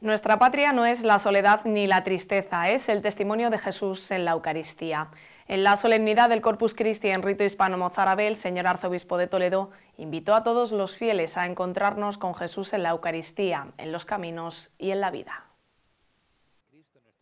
Nuestra patria no es la soledad ni la tristeza, es el testimonio de Jesús en la Eucaristía. En la solemnidad del Corpus Christi en rito hispano-mozárabe, el señor arzobispo de Toledo invitó a todos los fieles a encontrarnos con Jesús en la Eucaristía, en los caminos y en la vida.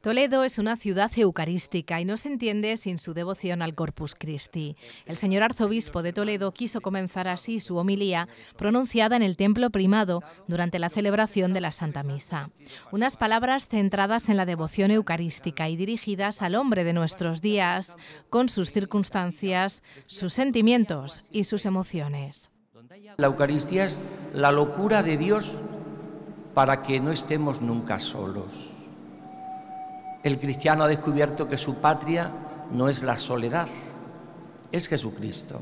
Toledo es una ciudad eucarística y no se entiende sin su devoción al Corpus Christi. El señor arzobispo de Toledo quiso comenzar así su homilía pronunciada en el templo primado durante la celebración de la Santa Misa. Unas palabras centradas en la devoción eucarística y dirigidas al hombre de nuestros días, con sus circunstancias, sus sentimientos y sus emociones. La Eucaristía es la locura de Dios para que no estemos nunca solos el cristiano ha descubierto que su patria no es la soledad, es Jesucristo.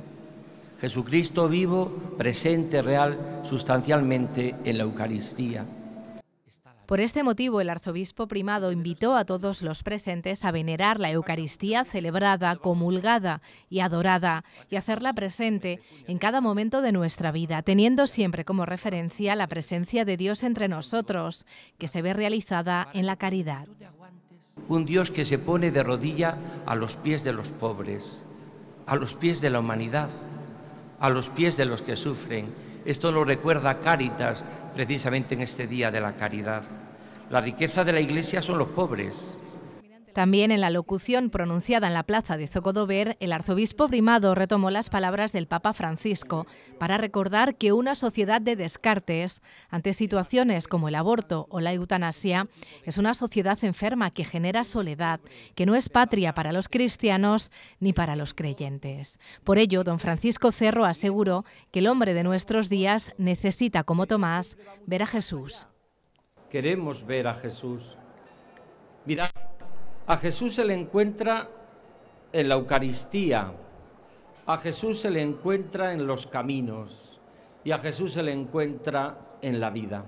Jesucristo vivo, presente, real, sustancialmente en la Eucaristía. Por este motivo, el arzobispo primado invitó a todos los presentes a venerar la Eucaristía celebrada, comulgada y adorada y hacerla presente en cada momento de nuestra vida, teniendo siempre como referencia la presencia de Dios entre nosotros, que se ve realizada en la caridad. Un Dios que se pone de rodilla a los pies de los pobres, a los pies de la humanidad, a los pies de los que sufren. Esto lo recuerda Cáritas precisamente en este Día de la Caridad. La riqueza de la Iglesia son los pobres. También en la locución pronunciada en la plaza de Zocodover, el arzobispo primado retomó las palabras del Papa Francisco para recordar que una sociedad de descartes ante situaciones como el aborto o la eutanasia es una sociedad enferma que genera soledad, que no es patria para los cristianos ni para los creyentes. Por ello, don Francisco Cerro aseguró que el hombre de nuestros días necesita, como Tomás, ver a Jesús. Queremos ver a Jesús. Mirad a Jesús se le encuentra en la Eucaristía, a Jesús se le encuentra en los caminos y a Jesús se le encuentra en la vida.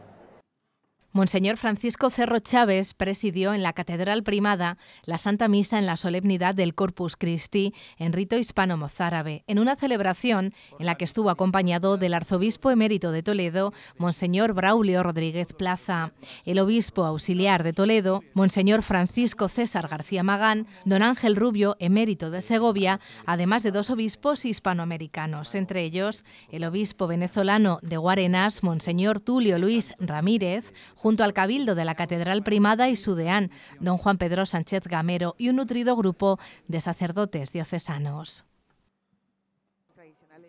Monseñor Francisco Cerro Chávez presidió en la Catedral Primada la Santa Misa en la solemnidad del Corpus Christi en rito hispano-mozárabe, en una celebración en la que estuvo acompañado del arzobispo emérito de Toledo, Monseñor Braulio Rodríguez Plaza, el obispo auxiliar de Toledo, Monseñor Francisco César García Magán, don Ángel Rubio, emérito de Segovia, además de dos obispos hispanoamericanos, entre ellos el obispo venezolano de Guarenas, Monseñor Tulio Luis Ramírez, junto al Cabildo de la Catedral Primada y su deán, don Juan Pedro Sánchez Gamero, y un nutrido grupo de sacerdotes diocesanos.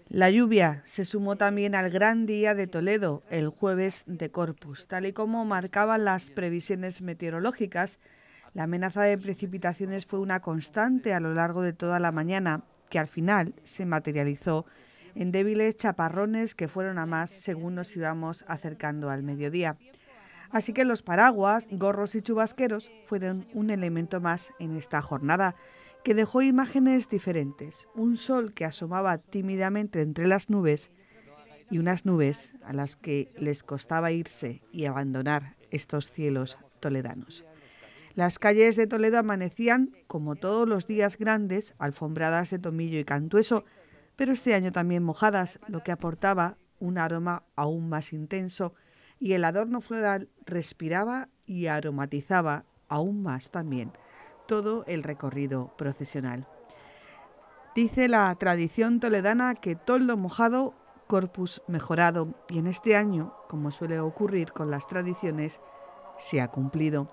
La lluvia se sumó también al gran día de Toledo, el jueves de Corpus, tal y como marcaban las previsiones meteorológicas. La amenaza de precipitaciones fue una constante a lo largo de toda la mañana, que al final se materializó en débiles chaparrones que fueron a más según nos íbamos acercando al mediodía. Así que los paraguas, gorros y chubasqueros fueron un elemento más en esta jornada, que dejó imágenes diferentes, un sol que asomaba tímidamente entre las nubes y unas nubes a las que les costaba irse y abandonar estos cielos toledanos. Las calles de Toledo amanecían, como todos los días grandes, alfombradas de tomillo y cantueso, pero este año también mojadas, lo que aportaba un aroma aún más intenso y el adorno floral respiraba y aromatizaba aún más también todo el recorrido procesional. Dice la tradición toledana que toldo mojado, corpus mejorado, y en este año, como suele ocurrir con las tradiciones, se ha cumplido.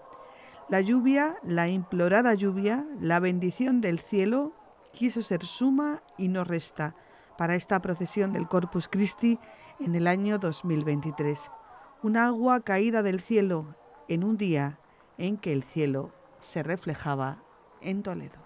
La lluvia, la implorada lluvia, la bendición del cielo, quiso ser suma y no resta para esta procesión del Corpus Christi en el año 2023 un agua caída del cielo en un día en que el cielo se reflejaba en Toledo.